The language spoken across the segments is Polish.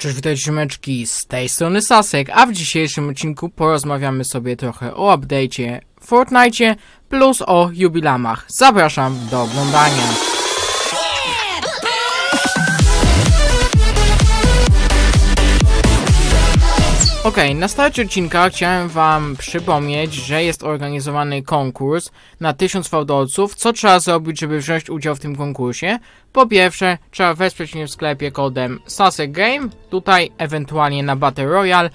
Cześć, witajcie meczki z tej strony Sasek, a w dzisiejszym odcinku porozmawiamy sobie trochę o update'cie Fortnite plus o jubilamach. Zapraszam do oglądania. Ok, na starcie odcinka chciałem wam przypomnieć, że jest organizowany konkurs na 1000 fałdolców. Co trzeba zrobić, żeby wziąć udział w tym konkursie? Po pierwsze, trzeba wesprzeć mnie w sklepie kodem SASEGAME, tutaj ewentualnie na Battle Royale,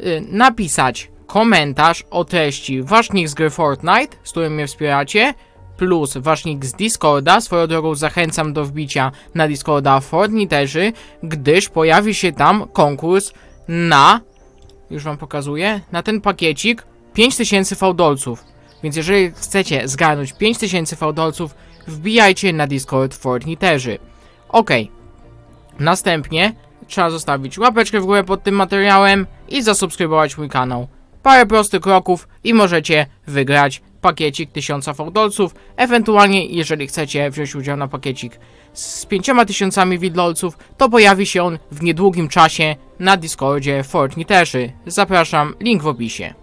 yy, napisać komentarz o treści ważnik z gry Fortnite, z którym mnie wspieracie, plus ważnik z Discorda. Swoją drogą zachęcam do wbicia na Discorda Fortniterzy, gdyż pojawi się tam konkurs na już wam pokazuję. Na ten pakiecik 5000 fałdolców. Więc jeżeli chcecie zgarnąć 5000 fałdolców, wbijajcie na Discord Fortniterzy. Ok. Następnie trzeba zostawić łapeczkę w górę pod tym materiałem i zasubskrybować mój kanał. Parę prostych kroków i możecie wygrać pakiecik 1000 Fordolców. Ewentualnie, jeżeli chcecie wziąć udział na pakiecik z 5000 Widlolców, to pojawi się on w niedługim czasie na Discordzie Fortniterzy. Zapraszam, link w opisie.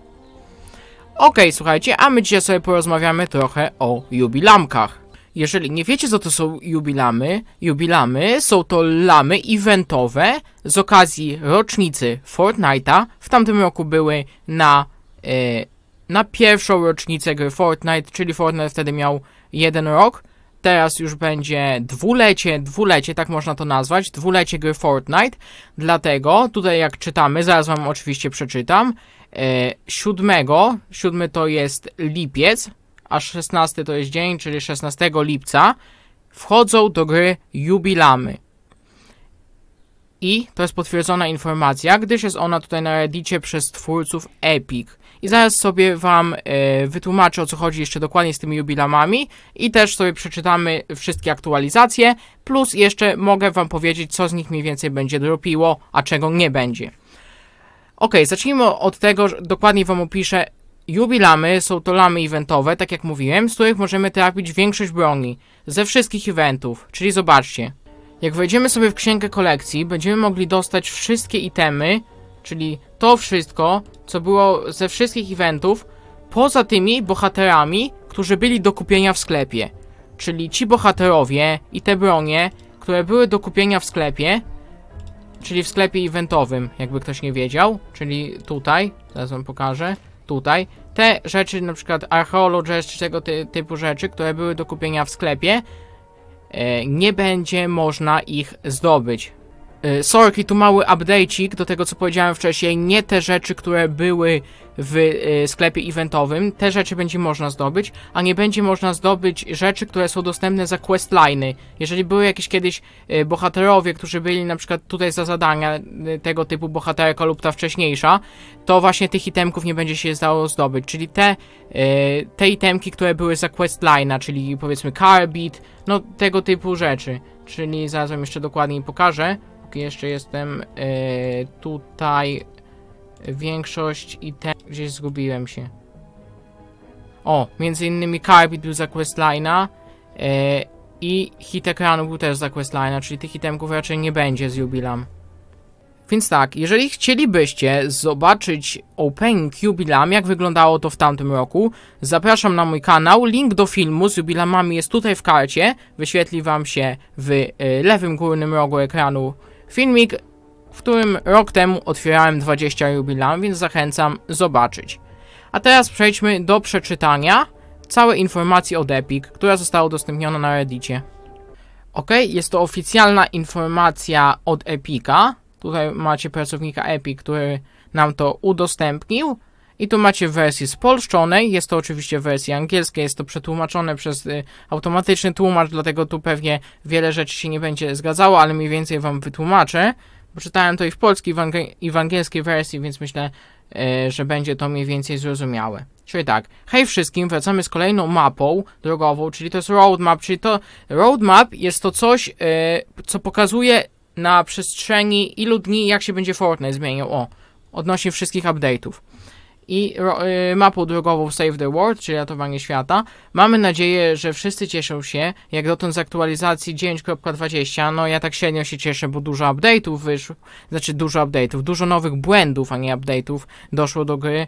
Ok, słuchajcie, a my dzisiaj sobie porozmawiamy trochę o jubilamkach. Jeżeli nie wiecie, co to są jubilamy, jubilamy są to lamy eventowe z okazji rocznicy Fortnite'a. W tamtym roku były na, e, na pierwszą rocznicę gry Fortnite, czyli Fortnite wtedy miał jeden rok. Teraz już będzie dwulecie, dwulecie, tak można to nazwać, dwulecie gry Fortnite. Dlatego tutaj jak czytamy, zaraz wam oczywiście przeczytam, yy, siódmego, siódmy to jest lipiec, a 16 to jest dzień, czyli 16 lipca, wchodzą do gry jubilamy. I to jest potwierdzona informacja, gdyż jest ona tutaj na Reddicie przez twórców Epic. I zaraz sobie Wam e, wytłumaczę o co chodzi jeszcze dokładnie z tymi jubilamami i też sobie przeczytamy wszystkie aktualizacje, plus jeszcze mogę Wam powiedzieć co z nich mniej więcej będzie dropiło, a czego nie będzie. Ok, zacznijmy od tego, że dokładnie Wam opiszę Jubilamy są to lamy eventowe, tak jak mówiłem, z których możemy trafić większość broni, ze wszystkich eventów, czyli zobaczcie. Jak wejdziemy sobie w księgę kolekcji, będziemy mogli dostać wszystkie itemy, czyli to wszystko, co było ze wszystkich eventów, poza tymi bohaterami, którzy byli do kupienia w sklepie. Czyli ci bohaterowie i te bronie, które były do kupienia w sklepie, czyli w sklepie eventowym, jakby ktoś nie wiedział, czyli tutaj, zaraz wam pokażę, tutaj. Te rzeczy, na przykład Archaeologers czy tego ty typu rzeczy, które były do kupienia w sklepie, e, nie będzie można ich zdobyć. E, sorki, tu mały updatecik do tego, co powiedziałem wcześniej. Nie te rzeczy, które były w e, sklepie eventowym. Te rzeczy będzie można zdobyć, a nie będzie można zdobyć rzeczy, które są dostępne za questliny. Jeżeli były jakieś kiedyś e, bohaterowie, którzy byli na przykład tutaj za zadania tego typu bohaterka lub ta wcześniejsza, to właśnie tych itemków nie będzie się dało zdobyć. Czyli te, te itemki, które były za questlina, czyli powiedzmy carbit, no tego typu rzeczy. Czyli zaraz wam jeszcze dokładniej pokażę jeszcze jestem yy, tutaj większość i ten... Gdzieś zgubiłem się. O, między innymi Carbid był za questlina yy, e, i hit ekranu był też za questlina czyli tych hitemków raczej nie będzie z Jubilam. Więc tak, jeżeli chcielibyście zobaczyć opening Jubilam, jak wyglądało to w tamtym roku, zapraszam na mój kanał. Link do filmu z Jubilamami jest tutaj w karcie. Wyświetli wam się w e, lewym górnym rogu ekranu Filmik, w którym rok temu otwierałem 20 jubilam, więc zachęcam zobaczyć. A teraz przejdźmy do przeczytania całej informacji od Epic, która została udostępniona na Reddicie. Ok, jest to oficjalna informacja od Epica. Tutaj macie pracownika Epic, który nam to udostępnił. I tu macie wersję spolszczonej, jest to oczywiście wersja angielska, jest to przetłumaczone przez y, automatyczny tłumacz, dlatego tu pewnie wiele rzeczy się nie będzie zgadzało, ale mniej więcej wam wytłumaczę. Czytałem to i w polskiej, i w, angielskiej wersji, więc myślę, y, że będzie to mniej więcej zrozumiałe. Czyli tak, hej wszystkim, wracamy z kolejną mapą drogową, czyli to jest roadmap, czyli to roadmap jest to coś, y, co pokazuje na przestrzeni ilu dni, jak się będzie Fortnite zmieniał, o, odnośnie wszystkich update'ów i y, mapą drogową Save the World, czyli ratowanie świata. Mamy nadzieję, że wszyscy cieszą się, jak dotąd z aktualizacji 9.20, no ja tak średnio się cieszę, bo dużo update'ów wyszło, znaczy dużo update'ów, dużo nowych błędów, a nie update'ów doszło do gry,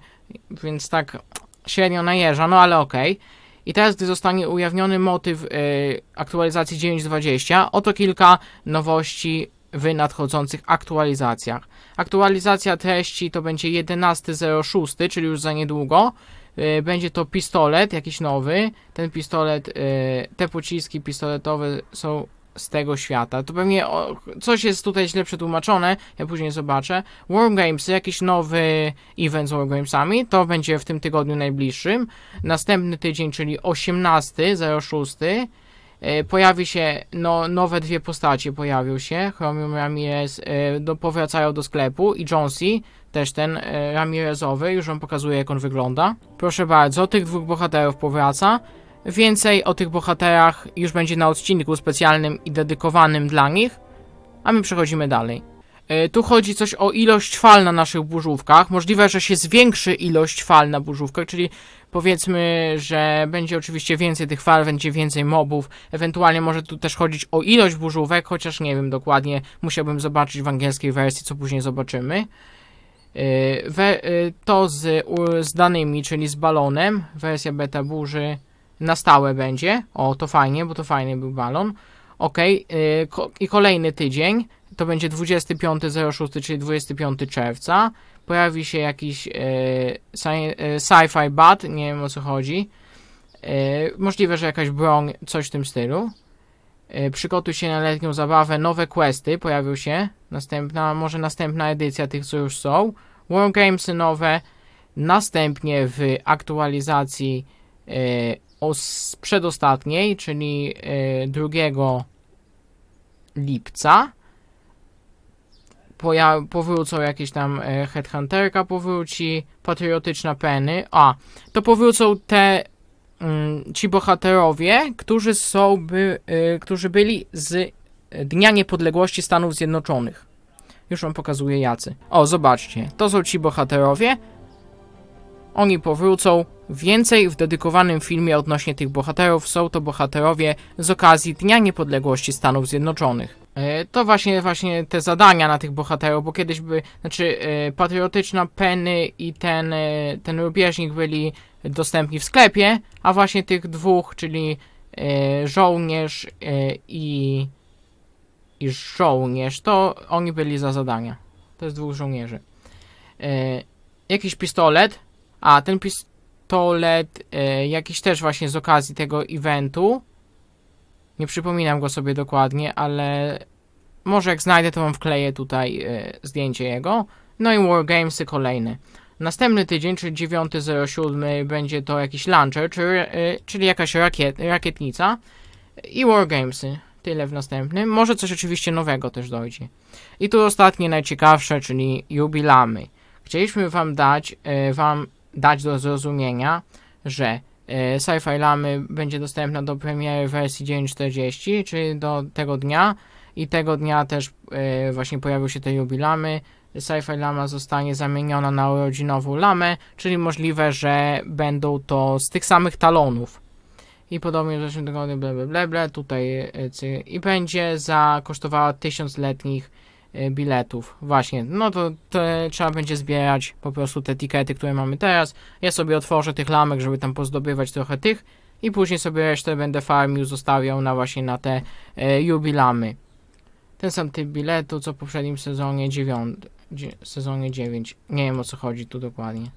więc tak średnio najeża, no ale okej. Okay. I teraz, gdy zostanie ujawniony motyw y, aktualizacji 9.20, oto kilka nowości w nadchodzących aktualizacjach. Aktualizacja treści to będzie 11.06, czyli już za niedługo. E, będzie to pistolet jakiś nowy. Ten pistolet, e, te pociski pistoletowe są z tego świata. To pewnie coś jest tutaj źle przetłumaczone, ja później zobaczę. Wargames, jakiś nowy event z Wargamesami, to będzie w tym tygodniu najbliższym. Następny tydzień, czyli 18.06 E, pojawi się, no, nowe dwie postacie pojawią się, Chromium Ramirez e, do, powracają do sklepu i Jonesy, też ten e, Ramirezowy, już wam pokazuję jak on wygląda. Proszę bardzo, tych dwóch bohaterów powraca. Więcej o tych bohaterach już będzie na odcinku specjalnym i dedykowanym dla nich, a my przechodzimy dalej. E, tu chodzi coś o ilość fal na naszych burzówkach. Możliwe, że się zwiększy ilość fal na burzówkach, czyli powiedzmy, że będzie oczywiście więcej tych fal, będzie więcej mobów. Ewentualnie może tu też chodzić o ilość burzówek, chociaż nie wiem dokładnie. Musiałbym zobaczyć w angielskiej wersji, co później zobaczymy. E, e, to z, z danymi, czyli z balonem, wersja beta burzy na stałe będzie. O, to fajnie, bo to fajny był balon. Ok, i kolejny tydzień to będzie 25.06, czyli 25 czerwca. Pojawi się jakiś e, e, sci-fi bat, nie wiem o co chodzi. E, możliwe, że jakaś broń, coś w tym stylu. przygotuj się na letnią zabawę, nowe questy pojawią się. Następna, może następna edycja tych, co już są. gamesy nowe. Następnie w aktualizacji os, przedostatniej, czyli 2 lipca poja- powrócą jakieś tam e, Headhunterka powróci, patriotyczna Penny. A, to powrócą te mm, ci bohaterowie, którzy są, by, e, którzy byli z Dnia Niepodległości Stanów Zjednoczonych. Już wam pokazuję jacy. O, zobaczcie, to są ci bohaterowie. Oni powrócą. Więcej w dedykowanym filmie odnośnie tych bohaterów są to bohaterowie z okazji Dnia Niepodległości Stanów Zjednoczonych. E, to właśnie, właśnie te zadania na tych bohaterów, bo kiedyś by, znaczy e, patriotyczna Penny i ten, e, ten rubieżnik byli dostępni w sklepie, a właśnie tych dwóch, czyli żołnierz i, i żołnierz, to oni byli za zadania. To jest dwóch żołnierzy. Jakiś pistolet, a ten pistolet jakiś też właśnie z okazji tego eventu, nie przypominam go sobie dokładnie, ale może jak znajdę, to wam wkleję tutaj e, zdjęcie jego. No i Wargamesy kolejny. Następny tydzień, czyli 9.07 będzie to jakiś launcher, czy, e, czyli jakaś rakiet, rakietnica i Wargamesy. Tyle w następnym. Może coś oczywiście nowego też dojdzie. I tu ostatnie, najciekawsze, czyli jubilamy. Chcieliśmy wam dać, e, wam dać do zrozumienia, że E, Sci-Fi Lamy będzie dostępna do premiery wersji 9.40, czyli do tego dnia. I tego dnia też e, właśnie pojawił się te jubilamy. Sci-Fi Lama zostanie zamieniona na urodzinową Lamę, czyli możliwe, że będą to z tych samych talonów. I podobnie w zeszłym tygodniu, ble, ble, ble, ble tutaj e, i będzie za kosztowała 1000 letnich E, biletów. Właśnie, no to, to trzeba będzie zbierać po prostu te etykiety które mamy teraz. Ja sobie otworzę tych lamek, żeby tam pozdobywać trochę tych i później sobie resztę będę farmił, zostawiał na właśnie na te e, jubilamy. Ten sam typ biletu, co w poprzednim sezonie 9. Sezonie 9. Nie wiem o co chodzi tu dokładnie.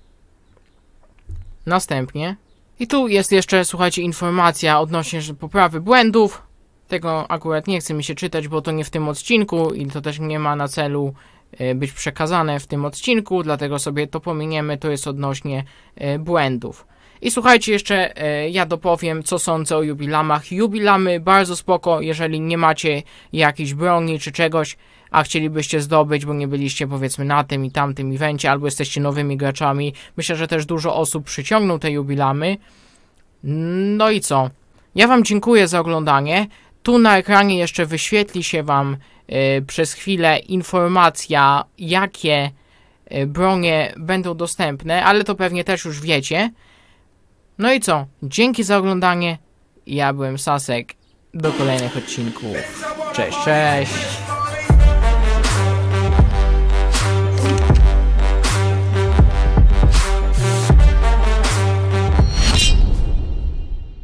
Następnie. I tu jest jeszcze, słuchajcie, informacja odnośnie poprawy błędów tego akurat nie chce mi się czytać, bo to nie w tym odcinku i to też nie ma na celu e, być przekazane w tym odcinku, dlatego sobie to pominiemy, to jest odnośnie e, błędów. I słuchajcie, jeszcze e, ja dopowiem, co sądzę o jubilamach. Jubilamy bardzo spoko, jeżeli nie macie jakiejś broni czy czegoś, a chcielibyście zdobyć, bo nie byliście powiedzmy na tym i tamtym evencie, albo jesteście nowymi graczami. Myślę, że też dużo osób przyciągną te jubilamy. No i co? Ja Wam dziękuję za oglądanie. Tu na ekranie jeszcze wyświetli się Wam e, przez chwilę informacja, jakie e, bronie będą dostępne, ale to pewnie też już wiecie. No i co? Dzięki za oglądanie. Ja byłem Sasek. Do kolejnych odcinków. Cześć, cześć!